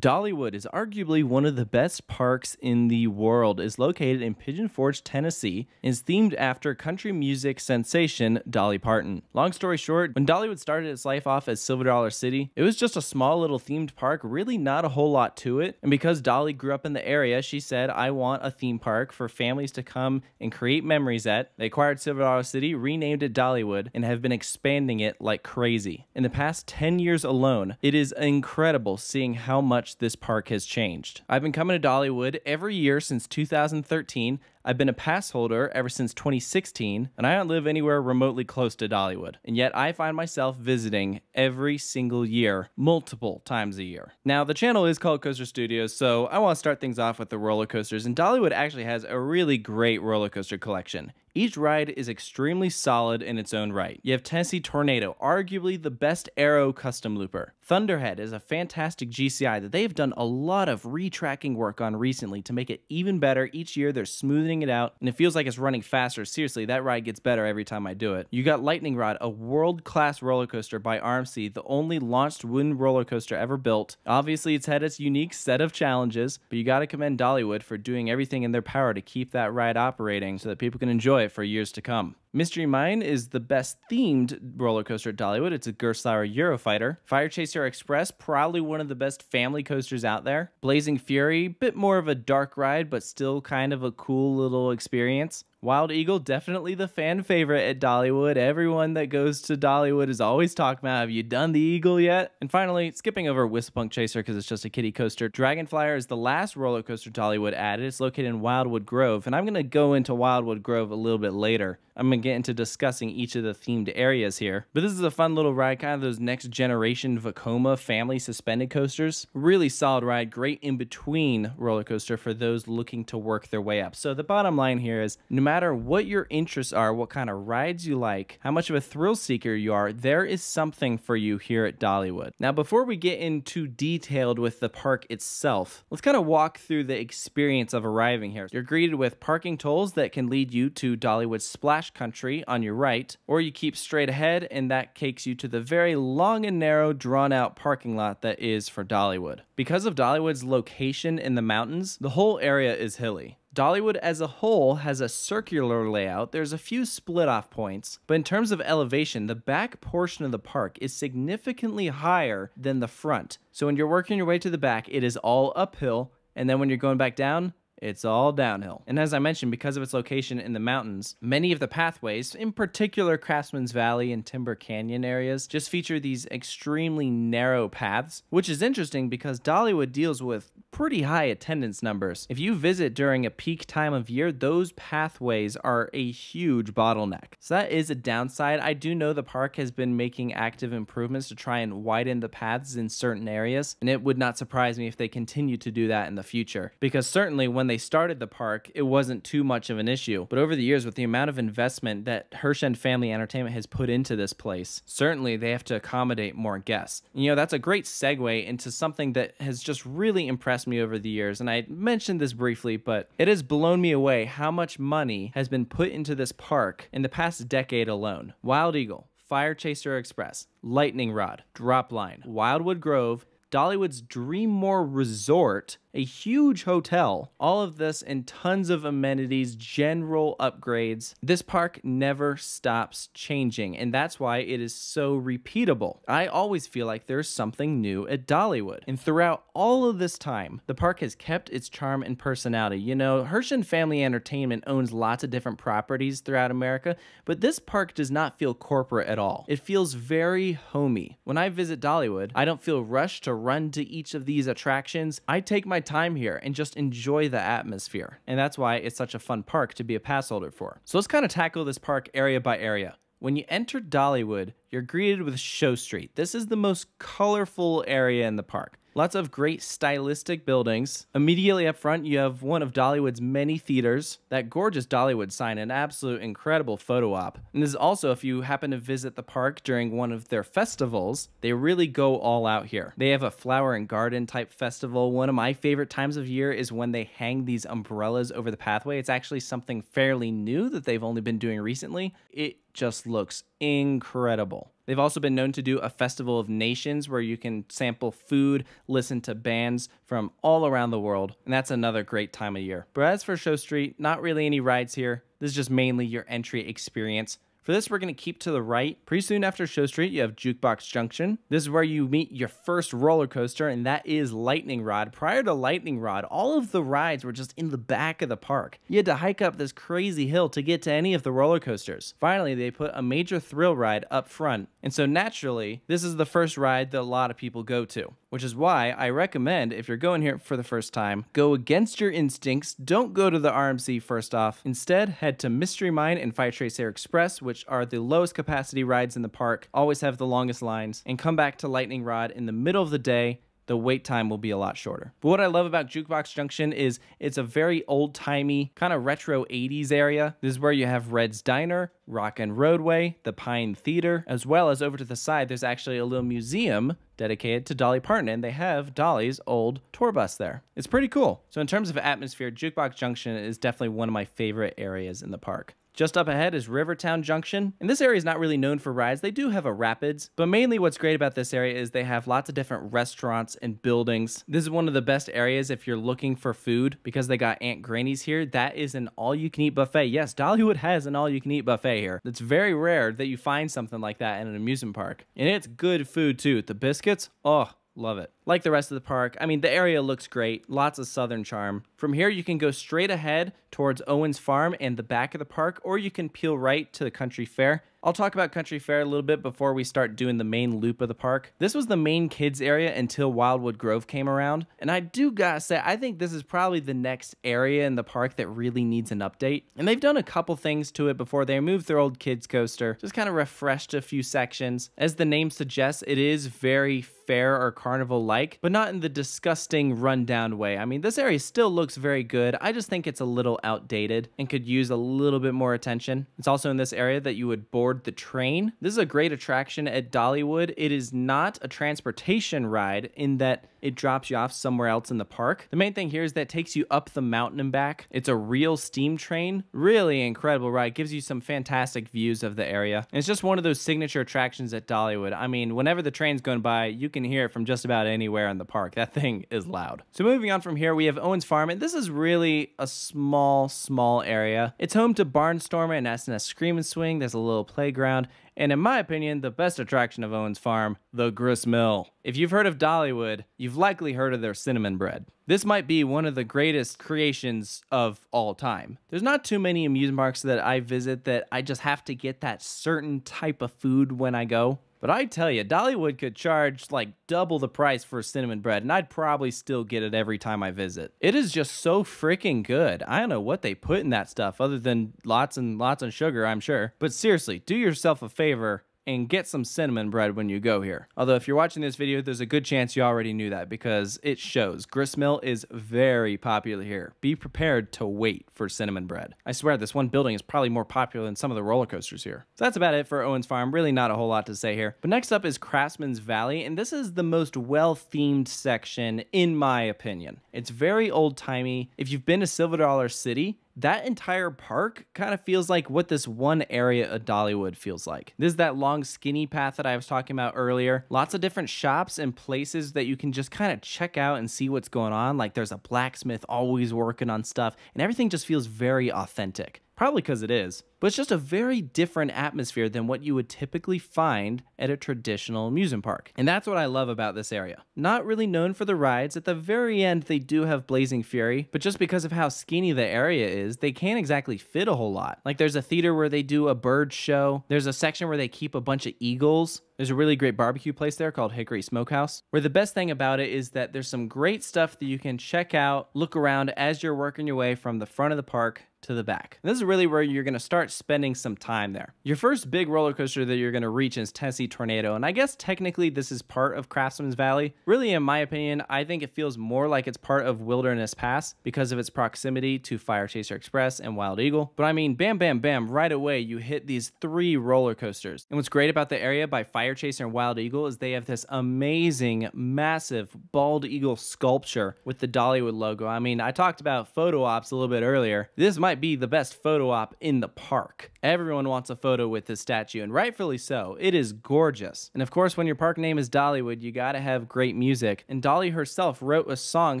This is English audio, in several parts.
Dollywood is arguably one of the best parks in the world. is located in Pigeon Forge, Tennessee, and is themed after country music sensation Dolly Parton. Long story short, when Dollywood started its life off as Silver Dollar City, it was just a small little themed park, really not a whole lot to it. And because Dolly grew up in the area, she said, "I want a theme park for families to come and create memories at." They acquired Silver Dollar City, renamed it Dollywood, and have been expanding it like crazy. In the past 10 years alone, it is incredible seeing how much much this park has changed. I've been coming to Dollywood every year since 2013. I've been a pass holder ever since 2016, and I don't live anywhere remotely close to Dollywood. And yet I find myself visiting every single year, multiple times a year. Now, the channel is called Coaster Studios, so I want to start things off with the roller coasters, and Dollywood actually has a really great roller coaster collection. Each ride is extremely solid in its own right. You have Tennessee Tornado, arguably the best Arrow custom looper. Thunderhead is a fantastic GCI that they have done a lot of retracking work on recently to make it even better each year. They're smoothing smoothing it out, and it feels like it's running faster. Seriously, that ride gets better every time I do it. You got Lightning Rod, a world-class roller coaster by RMC, the only launched wooden roller coaster ever built. Obviously, it's had its unique set of challenges, but you gotta commend Dollywood for doing everything in their power to keep that ride operating so that people can enjoy it for years to come. Mystery Mine is the best themed roller coaster at Dollywood. It's a Gerstlauer Eurofighter. Fire Chaser Express, probably one of the best family coasters out there. Blazing Fury, bit more of a dark ride, but still kind of a cool little experience. Wild Eagle, definitely the fan favorite at Dollywood. Everyone that goes to Dollywood is always talking about, have you done the Eagle yet? And finally, skipping over Whistlepunk Chaser because it's just a kiddie coaster, Dragonflyer is the last roller coaster Dollywood added. It's located in Wildwood Grove, and I'm going to go into Wildwood Grove a little bit later. I'm going to get into discussing each of the themed areas here. But this is a fun little ride, kind of those next generation Vacoma family suspended coasters. Really solid ride, great in between roller coaster for those looking to work their way up. So the bottom line here is, no matter matter what your interests are, what kind of rides you like, how much of a thrill seeker you are, there is something for you here at Dollywood. Now, before we get into detailed with the park itself, let's kind of walk through the experience of arriving here. You're greeted with parking tolls that can lead you to Dollywood Splash Country on your right, or you keep straight ahead and that takes you to the very long and narrow, drawn out parking lot that is for Dollywood. Because of Dollywood's location in the mountains, the whole area is hilly. Dollywood as a whole has a circular layout. There's a few split off points, but in terms of elevation, the back portion of the park is significantly higher than the front. So when you're working your way to the back, it is all uphill, and then when you're going back down, it's all downhill. And as I mentioned, because of its location in the mountains, many of the pathways, in particular Craftsman's Valley and Timber Canyon areas, just feature these extremely narrow paths, which is interesting because Dollywood deals with pretty high attendance numbers. If you visit during a peak time of year, those pathways are a huge bottleneck. So that is a downside. I do know the park has been making active improvements to try and widen the paths in certain areas, and it would not surprise me if they continue to do that in the future. Because certainly when they started the park, it wasn't too much of an issue. But over the years, with the amount of investment that and Family Entertainment has put into this place, certainly they have to accommodate more guests. You know, that's a great segue into something that has just really impressed asked me over the years, and I mentioned this briefly, but it has blown me away how much money has been put into this park in the past decade alone. Wild Eagle, Fire Chaser Express, Lightning Rod, Drop Line, Wildwood Grove, Dollywood's Dreammore Resort, a huge hotel, all of this and tons of amenities, general upgrades. This park never stops changing, and that's why it is so repeatable. I always feel like there's something new at Dollywood. And throughout all of this time, the park has kept its charm and personality. You know, and Family Entertainment owns lots of different properties throughout America, but this park does not feel corporate at all. It feels very homey. When I visit Dollywood, I don't feel rushed to run to each of these attractions. I take my my time here and just enjoy the atmosphere. And that's why it's such a fun park to be a pass holder for. So let's kind of tackle this park area by area. When you enter Dollywood, you're greeted with Show Street. This is the most colorful area in the park. Lots of great stylistic buildings. Immediately up front, you have one of Dollywood's many theaters, that gorgeous Dollywood sign, an absolute incredible photo op. And this is also if you happen to visit the park during one of their festivals, they really go all out here. They have a flower and garden type festival. One of my favorite times of year is when they hang these umbrellas over the pathway. It's actually something fairly new that they've only been doing recently. It just looks incredible. They've also been known to do a Festival of Nations where you can sample food, listen to bands from all around the world, and that's another great time of year. But as for Show Street, not really any rides here. This is just mainly your entry experience for this, we're going to keep to the right. Pretty soon after Show Street, you have Jukebox Junction. This is where you meet your first roller coaster, and that is Lightning Rod. Prior to Lightning Rod, all of the rides were just in the back of the park. You had to hike up this crazy hill to get to any of the roller coasters. Finally, they put a major thrill ride up front, and so naturally, this is the first ride that a lot of people go to which is why I recommend if you're going here for the first time, go against your instincts. Don't go to the RMC first off. Instead, head to Mystery Mine and Firetrace Air Express, which which are the lowest capacity rides in the park, always have the longest lines, and come back to Lightning Rod in the middle of the day the wait time will be a lot shorter. But what I love about Jukebox Junction is it's a very old timey, kind of retro 80s area. This is where you have Red's Diner, Rock and Roadway, the Pine Theater, as well as over to the side, there's actually a little museum dedicated to Dolly Parton, and they have Dolly's old tour bus there. It's pretty cool. So in terms of atmosphere, Jukebox Junction is definitely one of my favorite areas in the park. Just up ahead is Rivertown Junction, and this area is not really known for rides. They do have a rapids, but mainly what's great about this area is they have lots of different restaurants and buildings. This is one of the best areas if you're looking for food because they got Aunt Granny's here. That is an all-you-can-eat buffet. Yes, Dollywood has an all-you-can-eat buffet here. It's very rare that you find something like that in an amusement park. And it's good food too. The biscuits, oh, love it like the rest of the park. I mean, the area looks great, lots of southern charm. From here, you can go straight ahead towards Owens Farm and the back of the park, or you can peel right to the country fair. I'll talk about Country Fair a little bit before we start doing the main loop of the park. This was the main kids area until Wildwood Grove came around. And I do gotta say, I think this is probably the next area in the park that really needs an update. And they've done a couple things to it before they removed their old kids coaster, just kind of refreshed a few sections. As the name suggests, it is very fair or carnival like like, but not in the disgusting, rundown way. I mean, this area still looks very good. I just think it's a little outdated and could use a little bit more attention. It's also in this area that you would board the train. This is a great attraction at Dollywood. It is not a transportation ride in that it drops you off somewhere else in the park. The main thing here is that takes you up the mountain and back. It's a real steam train. Really incredible ride. Gives you some fantastic views of the area. And it's just one of those signature attractions at Dollywood. I mean, whenever the train's going by, you can hear it from just about anywhere in the park. That thing is loud. So moving on from here, we have Owens Farm. And this is really a small, small area. It's home to Barnstormer and SNS Scream and Swing. There's a little playground and in my opinion, the best attraction of Owens Farm, the Mill. If you've heard of Dollywood, you've you've likely heard of their cinnamon bread. This might be one of the greatest creations of all time. There's not too many amusement parks that I visit that I just have to get that certain type of food when I go. But I tell you, Dollywood could charge like double the price for cinnamon bread, and I'd probably still get it every time I visit. It is just so freaking good. I don't know what they put in that stuff other than lots and lots of sugar, I'm sure. But seriously, do yourself a favor and get some cinnamon bread when you go here. Although if you're watching this video, there's a good chance you already knew that because it shows. Gristmill is very popular here. Be prepared to wait for cinnamon bread. I swear this one building is probably more popular than some of the roller coasters here. So that's about it for Owens Farm. Really not a whole lot to say here. But next up is Craftsman's Valley, and this is the most well-themed section in my opinion. It's very old-timey. If you've been to Silver Dollar City, that entire park kind of feels like what this one area of Dollywood feels like. This is that long, skinny path that I was talking about earlier. Lots of different shops and places that you can just kind of check out and see what's going on. Like there's a blacksmith always working on stuff, and everything just feels very authentic. Probably because it is, but it's just a very different atmosphere than what you would typically find at a traditional amusement park. And that's what I love about this area. Not really known for the rides, at the very end they do have Blazing Fury, but just because of how skinny the area is, they can't exactly fit a whole lot. Like there's a theater where they do a bird show, there's a section where they keep a bunch of eagles, there's a really great barbecue place there called Hickory Smokehouse, where the best thing about it is that there's some great stuff that you can check out, look around as you're working your way from the front of the park to the back. This is really where you're going to start spending some time there. Your first big roller coaster that you're going to reach is Tennessee Tornado, and I guess technically this is part of Craftsman's Valley. Really, in my opinion, I think it feels more like it's part of Wilderness Pass because of its proximity to Fire Chaser Express and Wild Eagle. But I mean, bam, bam, bam, right away you hit these three roller coasters. And what's great about the area by Fire Chaser and Wild Eagle is they have this amazing, massive bald eagle sculpture with the Dollywood logo. I mean, I talked about photo ops a little bit earlier. This might might be the best photo op in the park. Everyone wants a photo with this statue, and rightfully so. It is gorgeous. And of course, when your park name is Dollywood, you gotta have great music. And Dolly herself wrote a song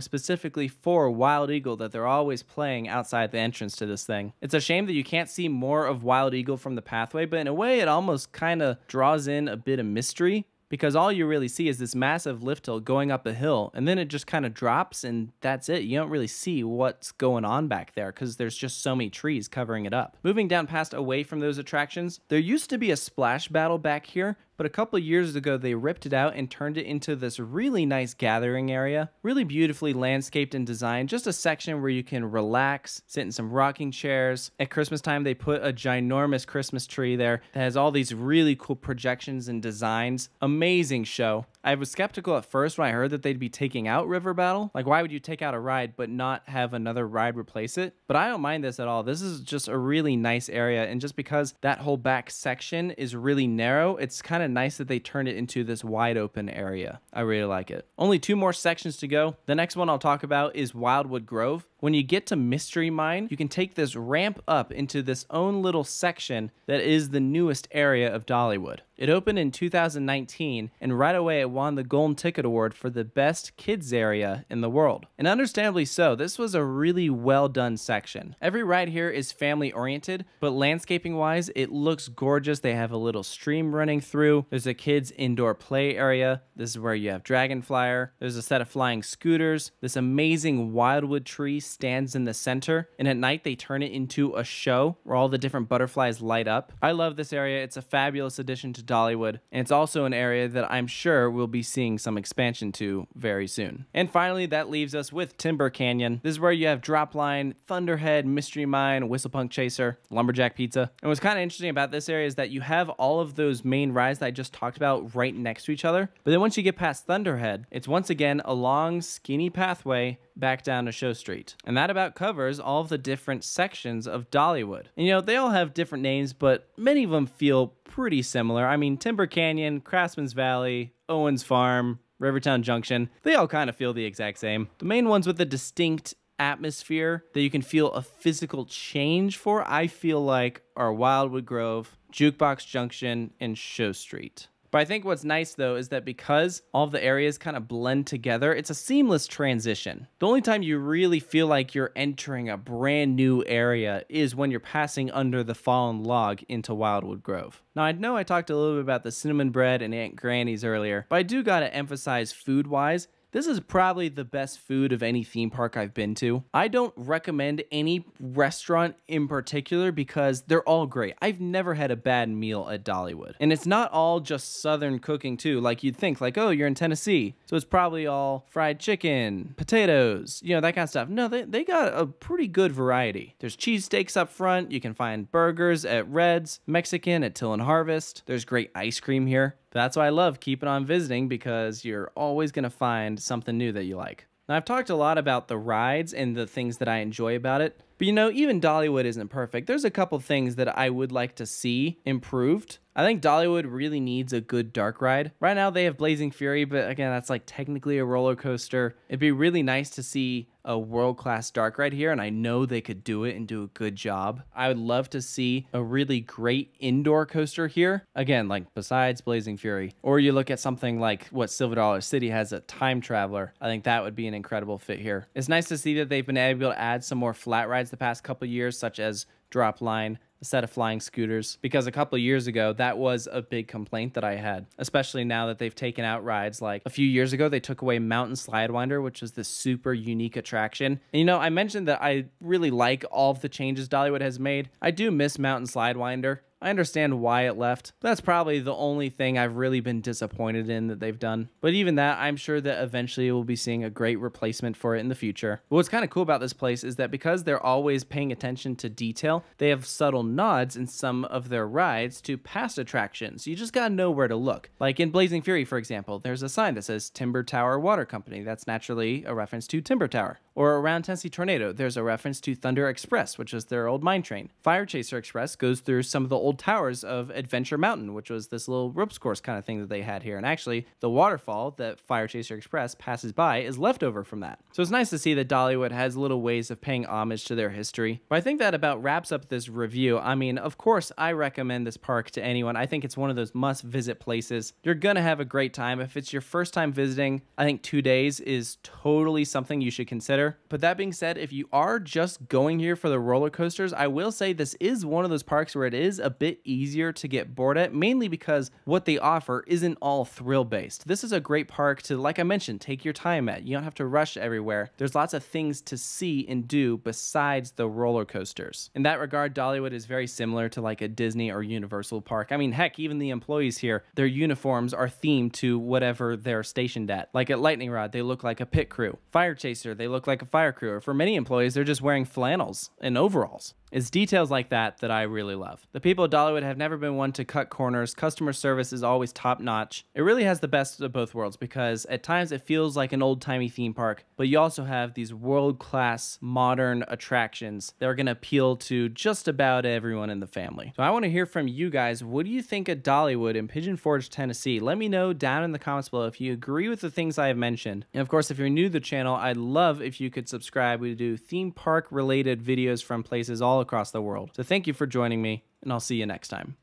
specifically for Wild Eagle that they're always playing outside the entrance to this thing. It's a shame that you can't see more of Wild Eagle from the pathway, but in a way, it almost kinda draws in a bit of mystery because all you really see is this massive lift hill going up a hill and then it just kind of drops and that's it. You don't really see what's going on back there because there's just so many trees covering it up. Moving down past away from those attractions, there used to be a splash battle back here but a couple years ago they ripped it out and turned it into this really nice gathering area, really beautifully landscaped and designed, just a section where you can relax, sit in some rocking chairs. At Christmas time, they put a ginormous Christmas tree there that has all these really cool projections and designs. Amazing show. I was skeptical at first when I heard that they'd be taking out River Battle. Like, why would you take out a ride but not have another ride replace it? But I don't mind this at all. This is just a really nice area. And just because that whole back section is really narrow, it's kind of nice that they turned it into this wide open area. I really like it. Only two more sections to go. The next one I'll talk about is Wildwood Grove. When you get to Mystery Mine, you can take this ramp up into this own little section that is the newest area of Dollywood. It opened in 2019, and right away it won the Golden Ticket Award for the best kids area in the world. And understandably so, this was a really well done section. Every ride here is family oriented, but landscaping wise, it looks gorgeous. They have a little stream running through. There's a kids indoor play area. This is where you have Dragonflyer. There's a set of flying scooters, this amazing wildwood tree stands in the center, and at night they turn it into a show where all the different butterflies light up. I love this area. It's a fabulous addition to Dollywood, and it's also an area that I'm sure we'll be seeing some expansion to very soon. And finally, that leaves us with Timber Canyon. This is where you have Dropline, Thunderhead, Mystery Mine, Whistlepunk Chaser, Lumberjack Pizza. And what's kind of interesting about this area is that you have all of those main rides that I just talked about right next to each other. But then once you get past Thunderhead, it's once again a long, skinny pathway back down to Show Street. And that about covers all of the different sections of Dollywood. And, you know, they all have different names, but many of them feel pretty similar. I mean, Timber Canyon, Craftsman's Valley, Owens Farm, Rivertown Junction, they all kind of feel the exact same. The main ones with a distinct atmosphere that you can feel a physical change for, I feel like are Wildwood Grove, Jukebox Junction, and Show Street. But I think what's nice though is that because all the areas kind of blend together, it's a seamless transition. The only time you really feel like you're entering a brand new area is when you're passing under the fallen log into Wildwood Grove. Now I know I talked a little bit about the cinnamon bread and Aunt Granny's earlier, but I do gotta emphasize food wise this is probably the best food of any theme park I've been to. I don't recommend any restaurant in particular because they're all great. I've never had a bad meal at Dollywood. And it's not all just Southern cooking too, like you'd think, like, oh, you're in Tennessee. So it's probably all fried chicken, potatoes, you know, that kind of stuff. No, they, they got a pretty good variety. There's cheesesteaks up front. You can find burgers at Red's, Mexican at Till and Harvest. There's great ice cream here. That's why I love keeping on visiting because you're always going to find something new that you like. Now, I've talked a lot about the rides and the things that I enjoy about it, but you know, even Dollywood isn't perfect. There's a couple things that I would like to see improved. I think Dollywood really needs a good dark ride. Right now they have Blazing Fury, but again, that's like technically a roller coaster. It'd be really nice to see a world class dark ride here, and I know they could do it and do a good job. I would love to see a really great indoor coaster here. Again, like besides Blazing Fury, or you look at something like what Silver Dollar City has a Time Traveler. I think that would be an incredible fit here. It's nice to see that they've been able to add some more flat rides the past couple years, such as Drop Line, a set of flying scooters because a couple years ago that was a big complaint that I had, especially now that they've taken out rides like a few years ago they took away Mountain Slidewinder, which was this super unique attraction. And you know, I mentioned that I really like all of the changes Dollywood has made. I do miss Mountain Slidewinder. I understand why it left. That's probably the only thing I've really been disappointed in that they've done. But even that, I'm sure that eventually we'll be seeing a great replacement for it in the future. But what's kind of cool about this place is that because they're always paying attention to detail, they have subtle nods in some of their rides to past attractions. You just gotta know where to look. Like in Blazing Fury, for example, there's a sign that says Timber Tower Water Company. That's naturally a reference to Timber Tower. Or around Tennessee Tornado, there's a reference to Thunder Express, which is their old mine train. Fire Chaser Express goes through some of the old old towers of Adventure Mountain, which was this little ropes course kind of thing that they had here. And actually, the waterfall that Fire Chaser Express passes by is leftover from that. So it's nice to see that Dollywood has little ways of paying homage to their history. But I think that about wraps up this review. I mean, of course, I recommend this park to anyone. I think it's one of those must visit places. You're going to have a great time. If it's your first time visiting, I think two days is totally something you should consider. But that being said, if you are just going here for the roller coasters, I will say this is one of those parks where it is a bit easier to get bored at, mainly because what they offer isn't all thrill based. This is a great park to, like I mentioned, take your time at. You don't have to rush everywhere. There's lots of things to see and do besides the roller coasters. In that regard, Dollywood is very similar to like a Disney or Universal park. I mean, heck, even the employees here, their uniforms are themed to whatever they're stationed at. Like at Lightning Rod, they look like a pit crew. Fire Chaser, they look like a fire crew. Or for many employees, they're just wearing flannels and overalls. It's details like that that I really love. The people at Dollywood have never been one to cut corners. Customer service is always top notch. It really has the best of both worlds because at times it feels like an old timey theme park, but you also have these world class modern attractions that are going to appeal to just about everyone in the family. So I want to hear from you guys. What do you think of Dollywood in Pigeon Forge, Tennessee? Let me know down in the comments below if you agree with the things I have mentioned. And of course, if you're new to the channel, I'd love if you could subscribe. We do theme park related videos from places all all across the world. So thank you for joining me, and I'll see you next time.